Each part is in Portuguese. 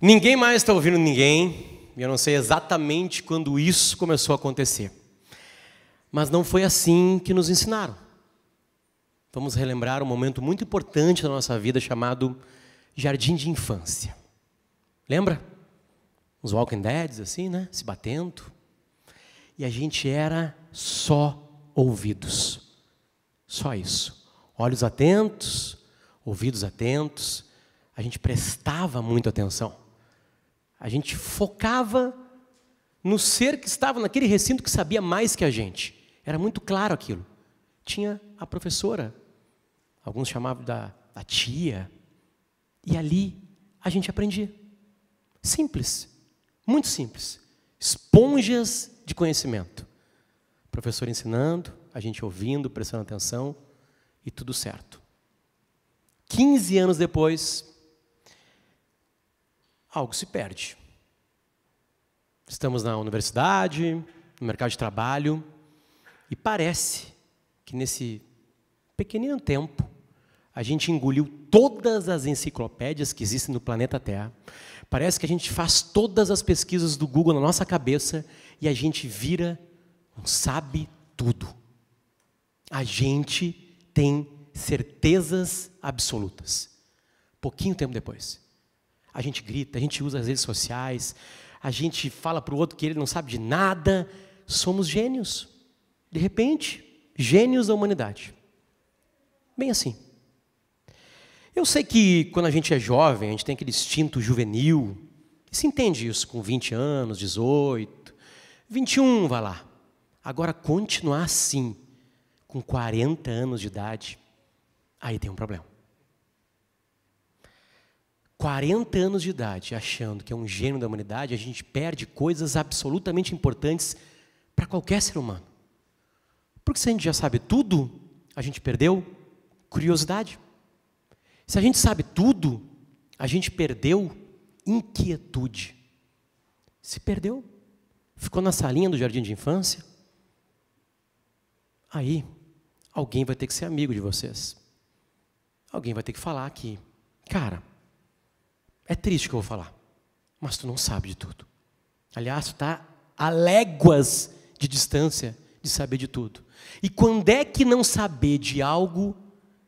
Ninguém mais está ouvindo ninguém, e eu não sei exatamente quando isso começou a acontecer. Mas não foi assim que nos ensinaram vamos relembrar um momento muito importante da nossa vida chamado jardim de infância. Lembra? Os Walking Deads, assim, né? Se batendo. E a gente era só ouvidos. Só isso. Olhos atentos, ouvidos atentos. A gente prestava muito atenção. A gente focava no ser que estava naquele recinto que sabia mais que a gente. Era muito claro aquilo. Tinha a professora alguns chamavam da, da tia. E ali a gente aprendia. Simples, muito simples. Esponjas de conhecimento. professor ensinando, a gente ouvindo, prestando atenção e tudo certo. 15 anos depois, algo se perde. Estamos na universidade, no mercado de trabalho, e parece que nesse pequenino tempo a gente engoliu todas as enciclopédias que existem no planeta Terra. Parece que a gente faz todas as pesquisas do Google na nossa cabeça e a gente vira um sabe tudo. A gente tem certezas absolutas. Pouquinho tempo depois, a gente grita, a gente usa as redes sociais, a gente fala para o outro que ele não sabe de nada. Somos gênios. De repente, gênios da humanidade. Bem assim. Eu sei que quando a gente é jovem, a gente tem aquele instinto juvenil. Se entende isso com 20 anos, 18, 21, vai lá. Agora, continuar assim, com 40 anos de idade, aí tem um problema. 40 anos de idade achando que é um gênio da humanidade, a gente perde coisas absolutamente importantes para qualquer ser humano. Porque se a gente já sabe tudo, a gente perdeu curiosidade. Se a gente sabe tudo, a gente perdeu inquietude. Se perdeu. Ficou na salinha do jardim de infância. Aí, alguém vai ter que ser amigo de vocês. Alguém vai ter que falar que, cara, é triste que eu vou falar, mas tu não sabe de tudo. Aliás, tu está a léguas de distância de saber de tudo. E quando é que não saber de algo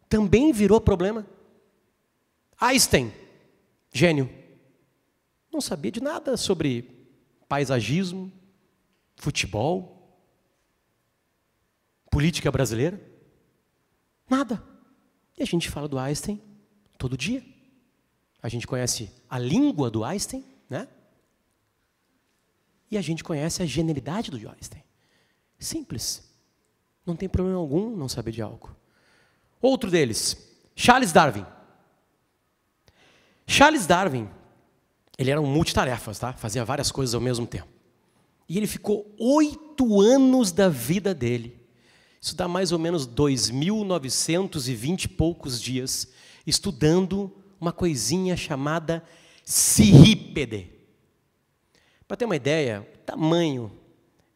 também virou problema? Einstein, gênio, não sabia de nada sobre paisagismo, futebol, política brasileira. Nada. E a gente fala do Einstein todo dia. A gente conhece a língua do Einstein, né? E a gente conhece a genialidade do Einstein. Simples. Não tem problema algum não saber de algo. Outro deles, Charles Darwin. Charles Darwin, ele era um multitarefas, tá? Fazia várias coisas ao mesmo tempo. E ele ficou oito anos da vida dele. Isso dá mais ou menos 2.920 e poucos dias estudando uma coisinha chamada cirrípede. Para ter uma ideia, o tamanho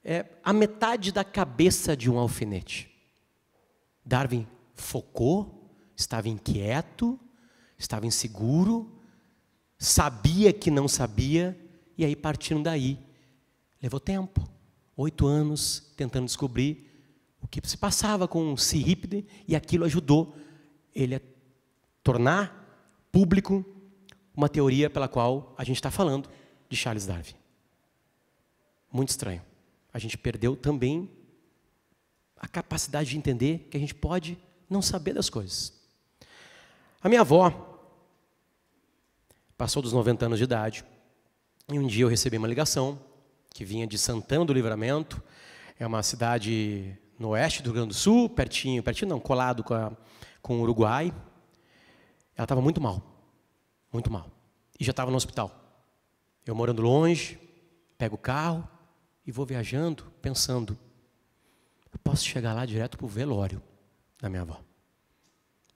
é a metade da cabeça de um alfinete. Darwin focou, estava inquieto, estava inseguro, sabia que não sabia, e aí partiram daí. Levou tempo, oito anos tentando descobrir o que se passava com o e aquilo ajudou ele a tornar público uma teoria pela qual a gente está falando de Charles Darwin. Muito estranho. A gente perdeu também a capacidade de entender que a gente pode não saber das coisas. A minha avó, passou dos 90 anos de idade. E um dia eu recebi uma ligação que vinha de Santana do Livramento, é uma cidade no oeste do Rio Grande do Sul, pertinho, pertinho não, colado com, a, com o Uruguai. Ela estava muito mal, muito mal. E já estava no hospital. Eu morando longe, pego o carro e vou viajando, pensando, eu posso chegar lá direto para o velório da minha avó.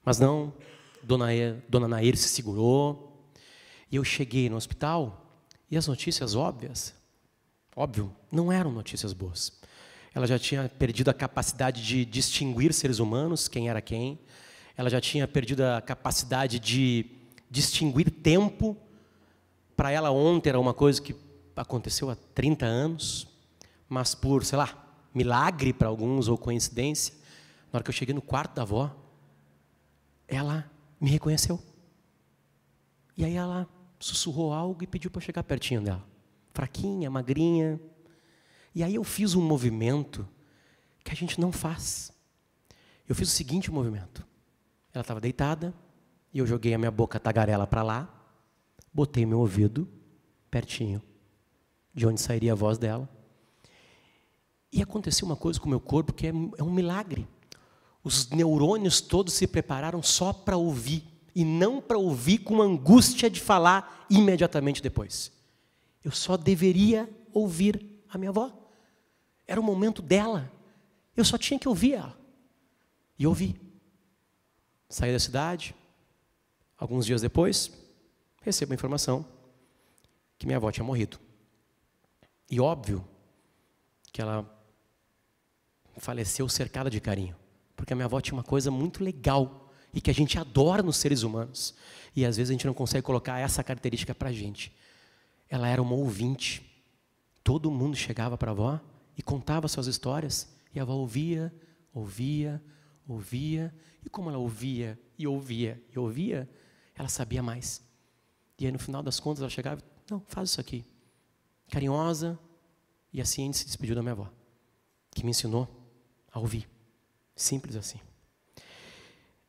Mas não, Dona, Dona Nair se segurou, e eu cheguei no hospital e as notícias óbvias, óbvio, não eram notícias boas. Ela já tinha perdido a capacidade de distinguir seres humanos, quem era quem. Ela já tinha perdido a capacidade de distinguir tempo. Para ela, ontem era uma coisa que aconteceu há 30 anos, mas por, sei lá, milagre para alguns ou coincidência, na hora que eu cheguei no quarto da avó, ela me reconheceu. E aí ela sussurrou algo e pediu para chegar pertinho dela. Fraquinha, magrinha. E aí eu fiz um movimento que a gente não faz. Eu fiz o seguinte movimento. Ela estava deitada e eu joguei a minha boca tagarela para lá, botei meu ouvido pertinho de onde sairia a voz dela. E aconteceu uma coisa com o meu corpo que é, é um milagre. Os neurônios todos se prepararam só para ouvir e não para ouvir com angústia de falar imediatamente depois. Eu só deveria ouvir a minha avó. Era o momento dela. Eu só tinha que ouvir ela. E ouvi. Saí da cidade. Alguns dias depois, recebo a informação que minha avó tinha morrido. E óbvio que ela faleceu cercada de carinho, porque a minha avó tinha uma coisa muito legal e que a gente adora nos seres humanos. E às vezes a gente não consegue colocar essa característica para a gente. Ela era uma ouvinte. Todo mundo chegava para a avó e contava suas histórias. E a avó ouvia, ouvia, ouvia. E como ela ouvia e ouvia e ouvia, ela sabia mais. E aí no final das contas ela chegava, não, faz isso aqui. Carinhosa. E assim a gente se despediu da minha avó, que me ensinou a ouvir. Simples assim.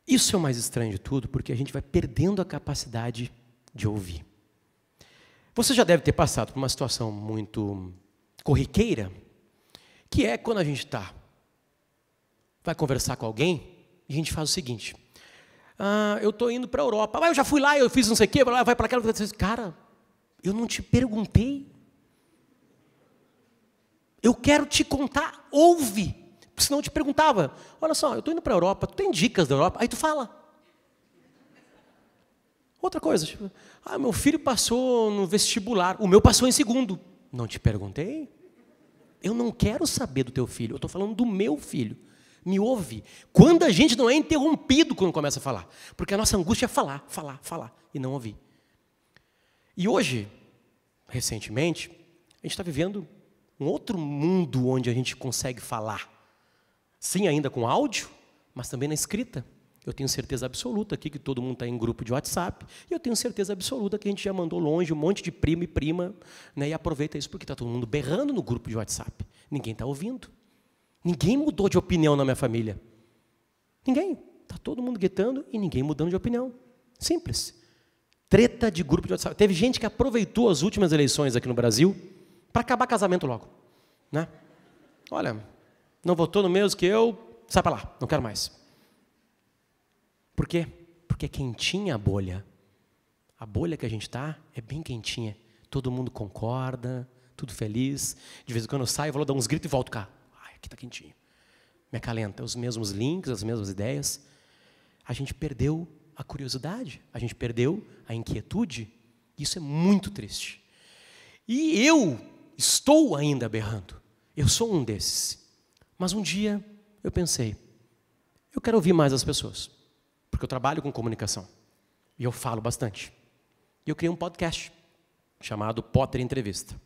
Isso é o mais estranho de tudo, porque a gente vai perdendo a capacidade de ouvir. Você já deve ter passado por uma situação muito corriqueira, que é quando a gente está, vai conversar com alguém, e a gente faz o seguinte: ah, eu estou indo para a Europa, eu já fui lá, eu fiz não sei o quê, vai para aquela. Cara, eu não te perguntei. Eu quero te contar, ouve senão eu te perguntava: olha só, eu estou indo para a Europa, tu tem dicas da Europa? Aí tu fala. Outra coisa, tipo, ah, meu filho passou no vestibular, o meu passou em segundo. Não te perguntei? Eu não quero saber do teu filho, eu estou falando do meu filho. Me ouve. Quando a gente não é interrompido quando começa a falar. Porque a nossa angústia é falar, falar, falar e não ouvir. E hoje, recentemente, a gente está vivendo um outro mundo onde a gente consegue falar. Sim, ainda com áudio, mas também na escrita. Eu tenho certeza absoluta aqui que todo mundo está em grupo de WhatsApp, e eu tenho certeza absoluta que a gente já mandou longe um monte de primo e prima, né, e aproveita isso porque está todo mundo berrando no grupo de WhatsApp. Ninguém está ouvindo. Ninguém mudou de opinião na minha família. Ninguém. Está todo mundo gritando e ninguém mudando de opinião. Simples. Treta de grupo de WhatsApp. Teve gente que aproveitou as últimas eleições aqui no Brasil para acabar casamento logo. Né? Olha, não votou no mesmo que eu, sai para lá, não quero mais. Por quê? Porque é quentinha a bolha. A bolha que a gente está é bem quentinha. Todo mundo concorda, tudo feliz. De vez em quando eu saio, vou dar uns gritos e volto cá. Ai, aqui está quentinho. Me acalenta. Os mesmos links, as mesmas ideias. A gente perdeu a curiosidade, a gente perdeu a inquietude. Isso é muito triste. E eu estou ainda berrando. Eu sou um desses. Mas um dia eu pensei, eu quero ouvir mais as pessoas, porque eu trabalho com comunicação e eu falo bastante. E eu criei um podcast chamado Potter Entrevista.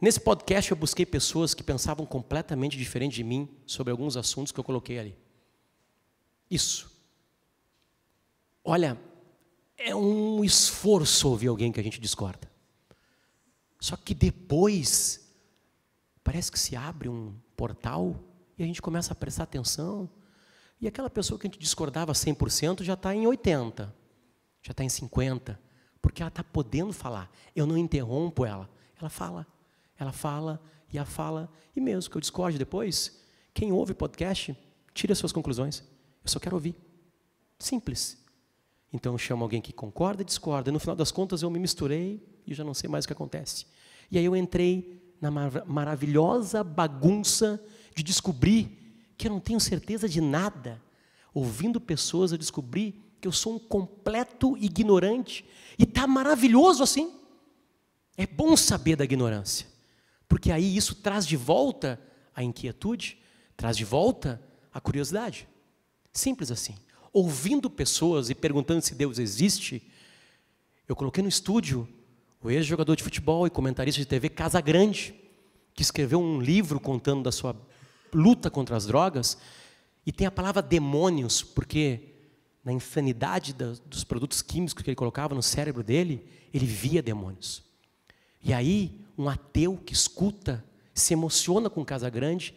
Nesse podcast eu busquei pessoas que pensavam completamente diferente de mim sobre alguns assuntos que eu coloquei ali. Isso. Olha, é um esforço ouvir alguém que a gente discorda. Só que depois parece que se abre um, portal e a gente começa a prestar atenção. E aquela pessoa que a gente discordava 100% já está em 80%, já está em 50%, porque ela está podendo falar. Eu não interrompo ela. Ela fala, ela fala e a fala. E mesmo que eu discorde depois, quem ouve podcast, tira suas conclusões. Eu só quero ouvir. Simples. Então eu chamo alguém que concorda e discorda. E no final das contas eu me misturei e já não sei mais o que acontece. E aí eu entrei na maravilhosa bagunça de descobrir que eu não tenho certeza de nada. Ouvindo pessoas, eu descobri que eu sou um completo ignorante. E está maravilhoso assim. É bom saber da ignorância, porque aí isso traz de volta a inquietude, traz de volta a curiosidade. Simples assim. Ouvindo pessoas e perguntando se Deus existe, eu coloquei no estúdio o ex-jogador de futebol e comentarista de TV Casa Grande, que escreveu um livro contando da sua luta contra as drogas, e tem a palavra demônios, porque na insanidade da, dos produtos químicos que ele colocava no cérebro dele, ele via demônios. E aí, um ateu que escuta, se emociona com Casa Grande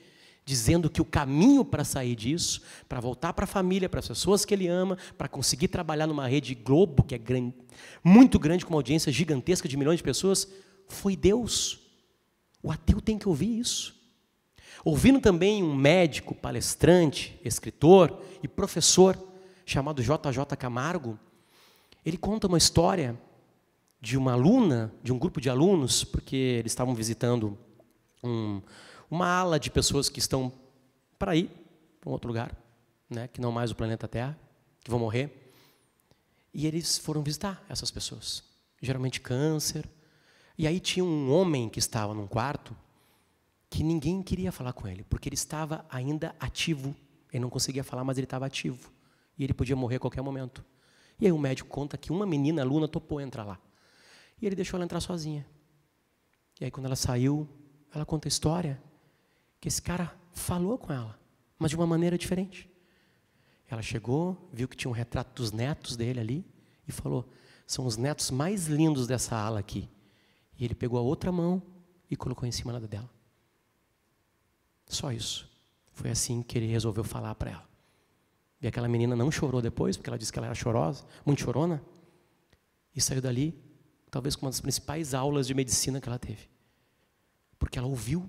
dizendo que o caminho para sair disso, para voltar para a família, para as pessoas que ele ama, para conseguir trabalhar numa rede Globo, que é grande, muito grande, com uma audiência gigantesca de milhões de pessoas, foi Deus. O ateu tem que ouvir isso. Ouvindo também um médico, palestrante, escritor e professor chamado JJ Camargo, ele conta uma história de uma aluna, de um grupo de alunos, porque eles estavam visitando um, uma ala de pessoas que estão para ir para um outro lugar, né, que não mais o planeta Terra, que vão morrer. E eles foram visitar essas pessoas, geralmente câncer. E aí tinha um homem que estava num quarto que ninguém queria falar com ele, porque ele estava ainda ativo. Ele não conseguia falar, mas ele estava ativo. E ele podia morrer a qualquer momento. E aí o médico conta que uma menina, aluna, topou entrar lá. E ele deixou ela entrar sozinha. E aí quando ela saiu, ela conta a história que esse cara falou com ela, mas de uma maneira diferente. Ela chegou, viu que tinha um retrato dos netos dele ali e falou: são os netos mais lindos dessa ala aqui. E ele pegou a outra mão e colocou em cima da dela. Só isso. Foi assim que ele resolveu falar para ela. E aquela menina não chorou depois, porque ela disse que ela era chorosa, muito chorona, e saiu dali, talvez com uma das principais aulas de medicina que ela teve. Porque ela ouviu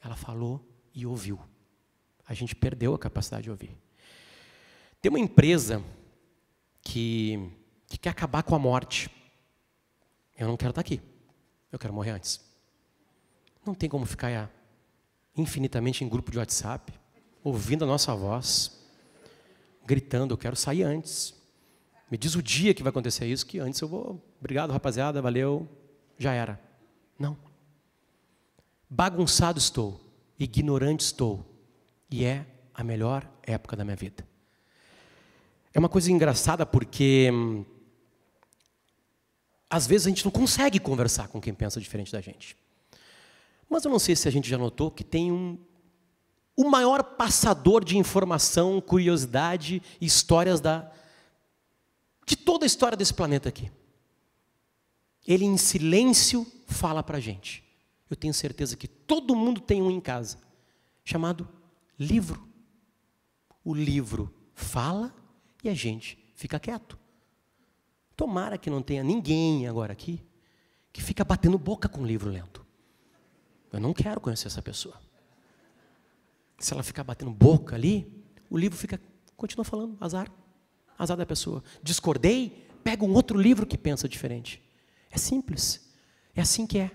ela falou e ouviu. A gente perdeu a capacidade de ouvir. Tem uma empresa que, que quer acabar com a morte. Eu não quero estar aqui. Eu quero morrer antes. Não tem como ficar é, infinitamente em grupo de WhatsApp, ouvindo a nossa voz, gritando: Eu quero sair antes. Me diz o dia que vai acontecer isso, que antes eu vou. Obrigado, rapaziada, valeu, já era. Não bagunçado estou, ignorante estou, e é a melhor época da minha vida. É uma coisa engraçada porque hum, às vezes a gente não consegue conversar com quem pensa diferente da gente. Mas eu não sei se a gente já notou que tem um o maior passador de informação, curiosidade e histórias da de toda a história desse planeta aqui. Ele em silêncio fala para a gente eu tenho certeza que todo mundo tem um em casa, chamado livro. O livro fala e a gente fica quieto. Tomara que não tenha ninguém agora aqui que fica batendo boca com o livro lento. Eu não quero conhecer essa pessoa. Se ela ficar batendo boca ali, o livro fica continua falando, azar. Azar da pessoa. Discordei, pega um outro livro que pensa diferente. É simples. É assim que é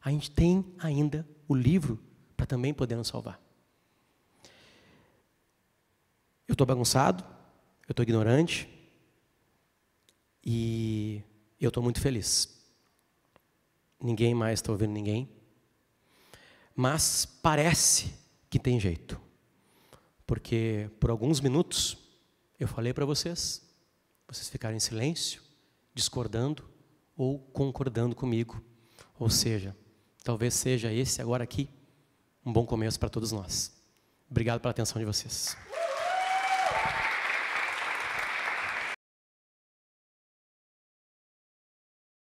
a gente tem ainda o livro para também poder nos salvar. Eu estou bagunçado, eu estou ignorante e eu estou muito feliz. Ninguém mais está ouvindo ninguém, mas parece que tem jeito, porque por alguns minutos eu falei para vocês, vocês ficaram em silêncio, discordando ou concordando comigo, ou seja, Talvez seja esse agora aqui um bom começo para todos nós. Obrigado pela atenção de vocês.